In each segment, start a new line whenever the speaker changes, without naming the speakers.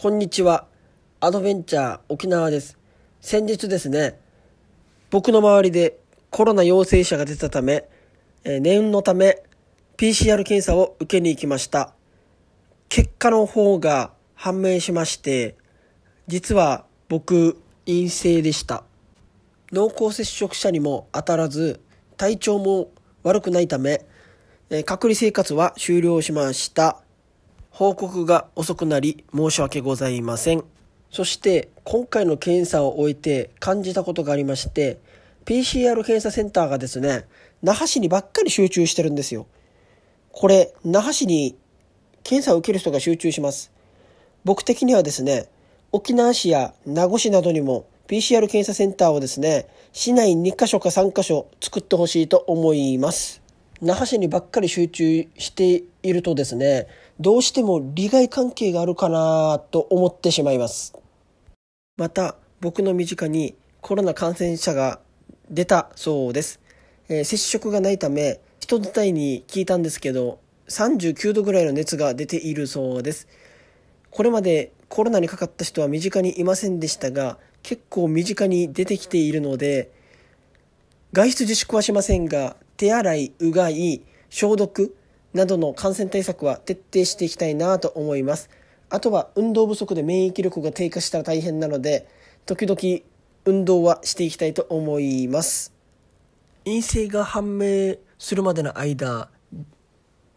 こんにちは。アドベンチャー沖縄です。先日ですね、僕の周りでコロナ陽性者が出たため、えー、念のため PCR 検査を受けに行きました。結果の方が判明しまして、実は僕陰性でした。濃厚接触者にも当たらず、体調も悪くないため、えー、隔離生活は終了しました。報告が遅くなり申し訳ございません。そして今回の検査を終えて感じたことがありまして、PCR 検査センターがですね、那覇市にばっかり集中してるんですよ。これ、那覇市に検査を受ける人が集中します。僕的にはですね、沖縄市や名護市などにも PCR 検査センターをですね、市内2カ所か3カ所作ってほしいと思います。那覇市にばっかり集中しているとですね、どうしても利害関係があるかなと思ってしまいます。また、僕の身近にコロナ感染者が出たそうです。えー、接触がないため、人伝いに聞いたんですけど、39度ぐらいの熱が出ているそうです。これまでコロナにかかった人は身近にいませんでしたが、結構身近に出てきているので、外出自粛はしませんが、手洗い、うがい、消毒などの感染対策は徹底していきたいなと思います。あとは運動不足で免疫力が低下したら大変なので、時々運動はしていきたいと思います。陰性が判明するまでの間、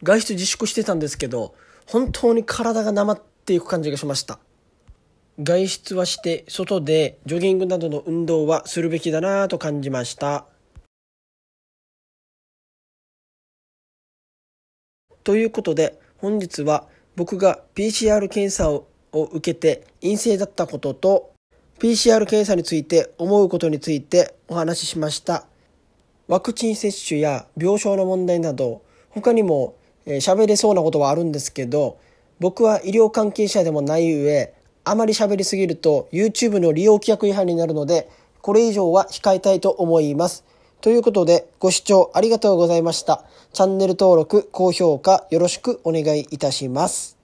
外出自粛してたんですけど、本当に体がなまっていく感じがしました。外出はして、外でジョギングなどの運動はするべきだなぁと感じました。ということで、本日は僕が PCR 検査を受けて陰性だったことと、PCR 検査について思うことについてお話ししました。ワクチン接種や病床の問題など、他にも喋れそうなことはあるんですけど、僕は医療関係者でもない上、あまり喋りすぎると YouTube の利用規約違反になるので、これ以上は控えたいと思います。ということで、ご視聴ありがとうございました。チャンネル登録、高評価よろしくお願いいたします。